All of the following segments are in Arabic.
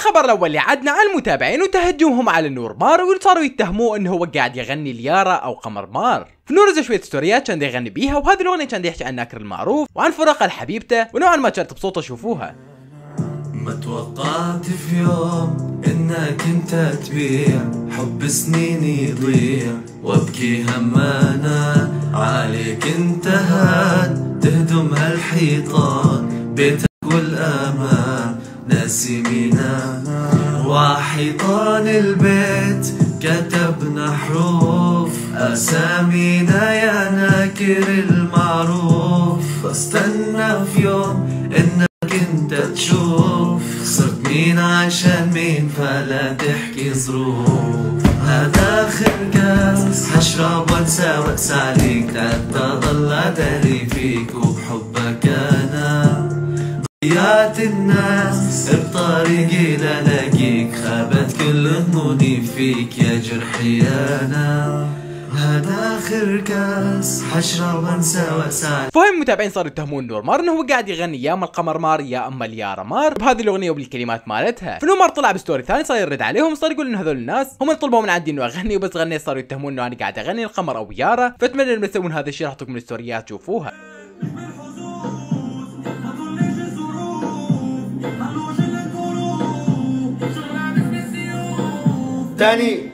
الخبر الاول اللي عدنا عن المتابعين وتهجمهم على نور مار وصاروا يتهموه انه هو قاعد يغني ليارا او قمر مار فنورز شوية ستوريات كان يغني بيها وهذه الاغنية كان يحكي عن ناكر المعروف وعن فراقه لحبيبته ونوعا ما كانت بصوته شوفوها ما توقعت في يوم انك انت تبيع حب سنيني يضيع وابكي همانا عليك انتهت تهدم هالحيطان بيتك والامان ناسمنا وحيطان البيت كتبنا حروف أسامينا يا ناكر المعروف فاستنى في يوم إنك أنت تشوف صرت مين عشان مين فلا تحكي ظروف هذا آخر كاس هشرب وانسى واقسى عليك لا تضل أدري فيك وبحبك أنا حيات الناس بطريقي للاقيك خابت كل ظنوني فيك يا جرحي انا هذا اخر كاس حشره وانسى واسال فهم متابعين صاروا يتهمون نور مار انه هو قاعد يغني يا اما القمر مار يا اما اليارا مار بهذه الاغنيه وبالكلمات مالتها فنور مار طلع بستوري ثاني صار يرد عليهم صار يقول ان هذول الناس هم اللي طلبوا من عندي انه اغني وبس غنيت صاروا يتهمون انه انا قاعد اغني القمر او يارا فاتمنى انهم تسوون هذا الشيء راح اعطيكم الستوريات تشوفوها تاني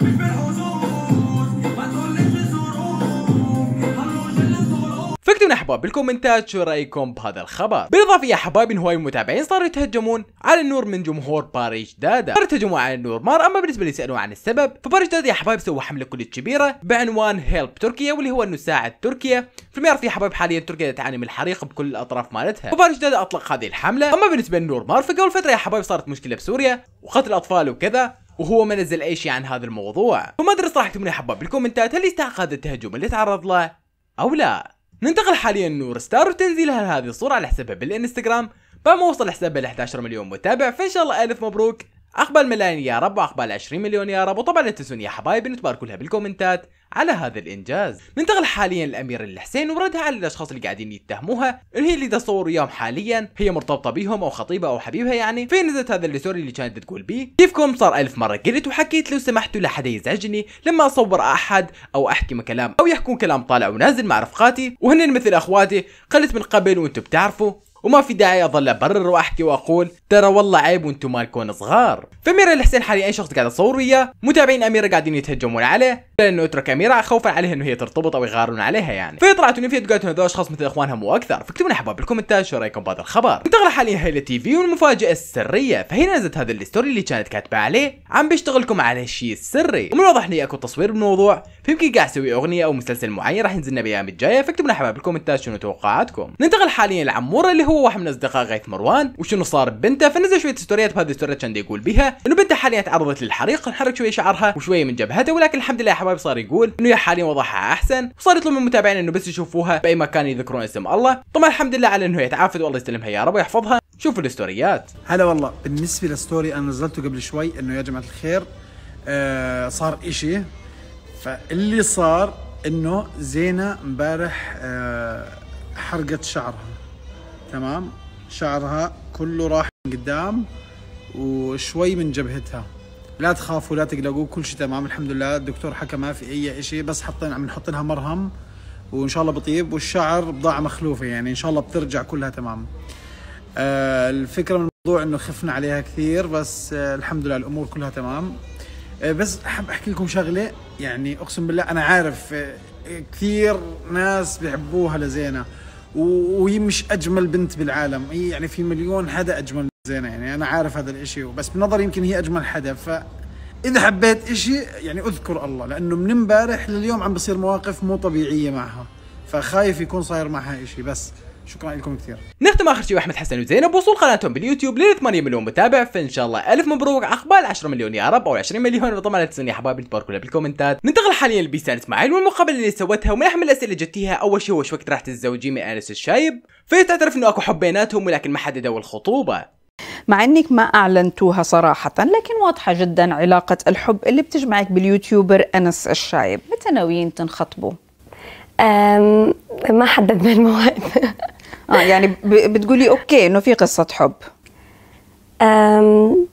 فكتبنا احباب بالكومنتات شو رايكم بهذا الخبر بالاضافه يا احباب ان هواي المتابعين صاروا يتهجمون على النور من جمهور باريش دادا صاروا يتهجمون على النور مار اما بالنسبه اللي سالوا عن السبب فباريش دادا يا حبايب سوى حمله كل كبيره بعنوان هيلب تركيا واللي هو انه ساعد تركيا في المعرف يا حبايب حاليا تركيا تعاني من الحريق بكل الاطراف مالتها فباريش دادا اطلق هذه الحمله اما بالنسبه للنور مار فقبل فتره يا حبايب صارت مشكله بسوريا وقتل اطفال وكذا وهو ما نزل اي شيء عن هذا الموضوع فما ادري صراحه من حباب بالكومنتات هل يستحق هذا التهجم اللي تعرض له او لا ننتقل حاليا نور ستار وتنزيلها لهذه الصوره على حسابها بالانستغرام بعد ما وصل حسابها ل 11 مليون متابع فان شاء الله الف مبروك اقبل ملايين يا رب واقبل 20 مليون يا رب وطبعا لا تنسون يا حبايبي نتبارك لها بالكومنتات على هذا الانجاز ننتقل حاليا للاميرة الحسين وردها على الاشخاص اللي قاعدين يتهموها ان هي اللي تصور وياهم حاليا هي مرتبطه بيهم او خطيبه او حبيبها يعني في نزلت هذا الستوري اللي كانت تقول بيه كيفكم صار الف مره قلت وحكيت لو سمحتوا لحد يزعجني لما اصور احد او احكي كلام او يحكون كلام طالع ونازل مع رفقاتي وهن مثل اخواتي قلت من قبل وانتم بتعرفوا وما في داعي اظل ابرر واحكي واقول ترى والله عيب وانتم مالكون صغار فاميره الحسين حاليا اي شخص قاعد اصور وياه متابعين اميره قاعدين يتهجمون عليه لانه اترك اميره خوفا عليها انه هي ترتبط او يغارون عليها يعني فطلعت في قالت انه هذول اشخاص مثل اخوانها مو اكثر فاكتبوا لنا حبايب بالكومنتات شو رايكم بهذا الخبر انتقل حاليا هيلا تي في والمفاجاه السريه فهنا نزلت هذا الستوري اللي كانت كاتبه عليه عم بيشتغلكم على الشيء السري ومن الواضح انه اكو تصوير بالموضوع فيمكن قاعد يسوي اغنيه او مسلسل معين راح ينزلنا بالايام الجايه فاكتبوا لنا حبايب بالكومنتات شنو توقعاتكم ننتقل حاليا لعموره اللي هو هو واحد من اصدقاء غايه مروان وشنو صار ببنته فنزل شويه ستوريات بهذه الستوريات كان يقول بها انه بنته حاليا تعرضت للحريق انحرق شويه شعرها وشويه من جبهتها ولكن الحمد لله يا حبايب صار يقول انه يا حاليا وضعها احسن وصار يطلب من المتابعين انه بس يشوفوها باي مكان يذكرون اسم الله طبعا الحمد لله على انه تعافت والله يسلمها يا رب ويحفظها شوفوا الستوريات هلا والله بالنسبه للستوري انا نزلته قبل شوي انه يا جماعه الخير آه صار اشي فاللي صار انه زينه امبارح آه حرقت شعرها تمام شعرها كله راح من قدام وشوي من جبهتها لا تخافوا لا تقلقوا كل شيء تمام الحمد لله الدكتور حكى ما في اي شيء بس حطينا عم نحط لها مرهم وان شاء الله بطيب والشعر بضاعه مخلوفه يعني ان شاء الله بترجع كلها تمام آه الفكره من الموضوع انه خفنا عليها كثير بس آه الحمد لله الامور كلها تمام آه بس حاب احكي لكم شغله يعني اقسم بالله انا عارف آه كثير ناس بيحبوها لزينه وهي مش اجمل بنت بالعالم هي يعني في مليون حدا اجمل زينه يعني انا عارف هذا الاشي بس بنظري يمكن هي اجمل حدا ف اذا حبيت اشي يعني اذكر الله لانه من امبارح لليوم عم بصير مواقف مو طبيعيه معها فخايف يكون صاير معها اشي بس شكرا لكم كثير نختم اخر شيء احمد حسن وزينب وصول قناتهم باليوتيوب ل 8 مليون متابع فان شاء الله الف مبروك عقبال 10 مليون يا رب او 20 مليون وطبعا لا يا حبايبي تباركوا لها بالكومنتات ننتقل حاليا لبيسان اسماعيل والمقابله اللي سوتها ومن اهم الاسئله اللي جتيها اول شيء وش وقت راح تتزوجين من انس الشايب فهي تعترف انه اكو حب بيناتهم ولكن ما حددوا الخطوبه مع انك ما اعلنتوها صراحه لكن واضحه جدا علاقه الحب اللي بتجمعك باليوتيوبر انس الشايب متى ناويين تنخطبوا ما حددنا الموعد اه يعني بتقولي اوكي انه في قصه حب أم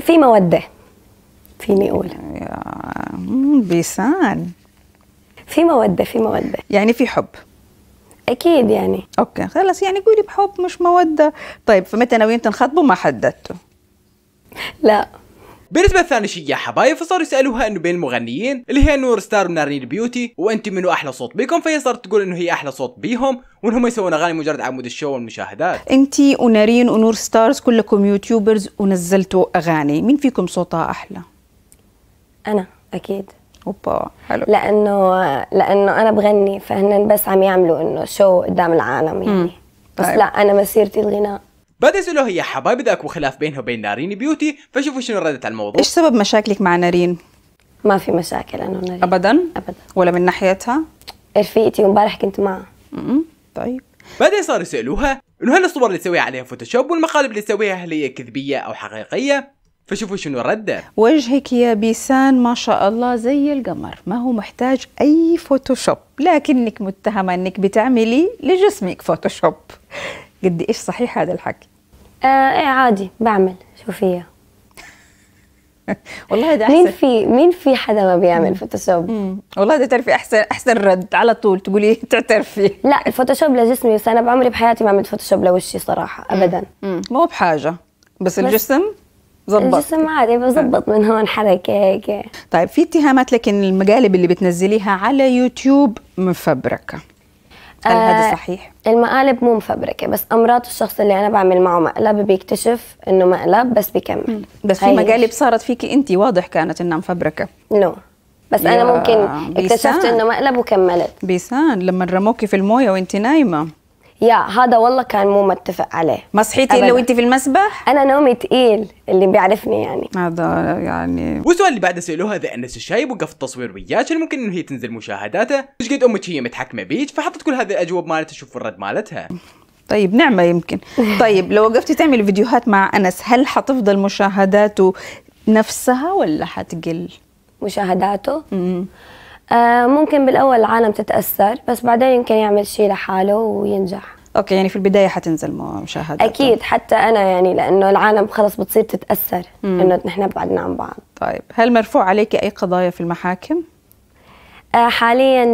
في موده فيني اقول بيسان في موده في موده يعني في حب اكيد يعني اوكي خلص يعني قولي بحب مش موده طيب فمتى ناويين تنخطبوا ما حددتوا لا بالنسبه لثاني شيء يا حبايب فصاروا يسالوها انه بين المغنيين اللي هي نور ستار من بيوتي وانت منو احلى صوت بيكم فهي صارت تقول انه هي احلى صوت بيهم وانهم يسوون اغاني مجرد عمود الشو والمشاهدات انت ونارين ونور ستارز كلكم يوتيوبرز ونزلتوا اغاني مين فيكم صوتها احلى انا اكيد اوبا حلو لانه لانه انا بغني فهن بس عم يعملوا انه شو قدام العالم يعني بس طيب. لا انا مسيرتي الغناء بعد يسألوا هي حبايب إذا أكو خلاف بينها وبين نارين بيوتي فشوفوا شنو ردت على الموضوع ايش سبب مشاكلك مع نارين؟ ما في مشاكل انا ونارين ابدا؟ ابدا ولا من ناحيتها؟ رفيقتي ومبارح كنت معها طيب بعدين صاروا يسألوها انه هل الصور اللي تسويها عليها فوتوشوب والمقالب اللي تسويها هل هي كذبية او حقيقية؟ فشوفوا شنو ردت وجهك يا بيسان ما شاء الله زي القمر ما هو محتاج اي فوتوشوب لكنك متهمة انك بتعملي لجسمك فوتوشوب قد إيش صحيح هذا الحكي؟ آه إيه عادي بعمل شو فيها والله هذا احسن مين في مين في حدا ما بيعمل فوتوشوب والله هذا تعرفي احسن احسن رد على طول تقولي تعترفي لا الفوتوشوب لجسمي بس انا بعمري بحياتي ما عملت فوتوشوب لوشي صراحه ابدا مو بحاجه بس, بس الجسم زبط الجسم عادي بظبط آه. من هون حركه هيك طيب في اتهامات لكن المقالب اللي بتنزليها على يوتيوب مفبركه هل هذا آه، صحيح؟ المقالب مو مفبركه بس امراض الشخص اللي انا بعمل معه مقلب بيكتشف انه مقلب بس بيكمل بس في مقالب صارت فيكي انت واضح كانت انها مفبركه نو no. بس انا ممكن اكتشفت انه مقلب وكملت بيسان لما رموكي في المويه وانت نايمه يا هذا والله كان مو متفق عليه ما صحيتي الا وانت في المسبح انا نومي تقيل اللي بيعرفني يعني هذا يعني والسؤال اللي بعد سالوه هذا انس الشايب وقف التصوير وياك كان ممكن انه هي تنزل مشاهداته ايش قد امك هي متحكمه بيك فحطت كل هذه الاجوبه مالتها شوف الرد مالتها طيب نعمه يمكن طيب لو وقفتي تعملي فيديوهات مع انس هل حتفضل مشاهداته نفسها ولا حتقل مشاهداته امم آه ممكن بالاول العالم تتاثر بس بعدين يمكن يعمل شيء لحاله وينجح اوكي يعني في البدايه حتنزل مشاهدات اكيد حتى انا يعني لانه العالم خلص بتصير تتاثر انه نحن بعدنا عن بعض طيب هل مرفوع عليك اي قضايا في المحاكم آه حاليا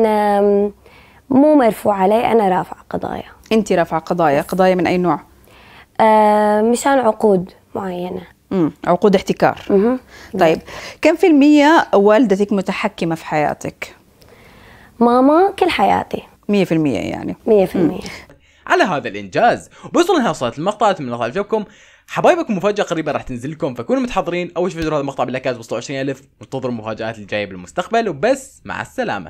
مو مرفوع علي انا رافعه قضايا انت رافعه قضايا قضايا من اي نوع آه مشان عقود معينه امم عقود احتكار مم. طيب كم في المية والدتك متحكمة في حياتك؟ ماما كل حياتي 100% يعني 100% على هذا الانجاز بوصل لنهايه صوره المقطع اتمنى الله يعجبكم حبايبكم مفاجاه قريبه راح تنزل لكم فكونوا متحضرين اول شيء فيديو هذا المقطع بلاكاز وصلوا 20000 انتظروا المفاجات الجايه بالمستقبل وبس مع السلامه